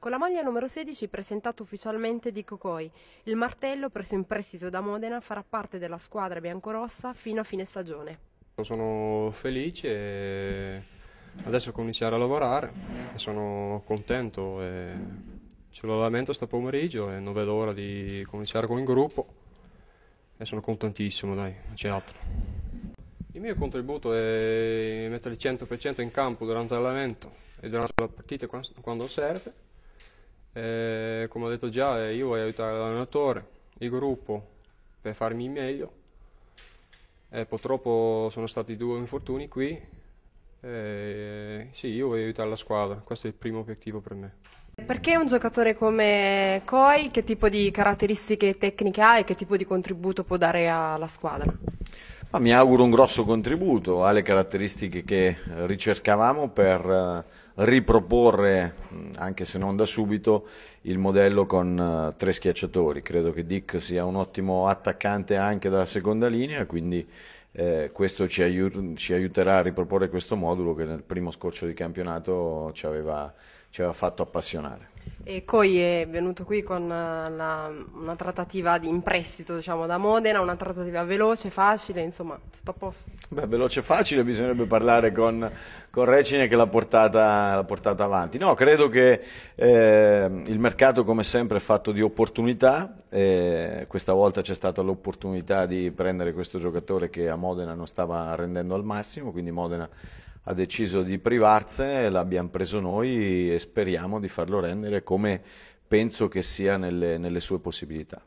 Con la maglia numero 16 presentato ufficialmente di Cocoi, il martello preso in prestito da Modena farà parte della squadra biancorossa fino a fine stagione. Sono felice e adesso cominciare a lavorare, sono contento e c'è l'allenamento sta pomeriggio e non vedo l'ora di cominciare con il gruppo e sono contentissimo, dai, non c'è altro. Il mio contributo è mettere il 100% in campo durante l'allenamento e durante la partita quando serve e, eh, come ho detto già, eh, io voglio aiutare l'allenatore, il gruppo per farmi meglio. E, eh, purtroppo sono stati due infortuni qui. E, sì, io voglio aiutare la squadra, questo è il primo obiettivo per me. Perché un giocatore come Coi, che tipo di caratteristiche tecniche ha e che tipo di contributo può dare alla squadra? Ma mi auguro un grosso contributo alle caratteristiche che ricercavamo per eh, riproporre, anche se non da subito, il modello con eh, tre schiacciatori. Credo che Dick sia un ottimo attaccante anche dalla seconda linea, quindi eh, questo ci, aiut ci, aiuterà a riproporre questo modulo che nel primo scorcio di campionato ci aveva, ci aveva fatto appassionare. E Coi è venuto qui con eh, la, una trattativa di, in prestito diciamo, da Modena, una trattativa veloce, facile, insomma, tutto a posto. Beh, veloce e facile, bisognerebbe parlare con, con Recine che l'ha portata, portata, avanti. No, credo che eh, il mercato come sempre è fatto di opportunità, eh, questa volta c'è stata l'opportunità di prendere questo giocatore che a Modena non stava rendendo al massimo, quindi Modena ha deciso di privarsene, l'abbiamo preso noi e speriamo di farlo rendere come penso che sia nelle, nelle sue possibilità.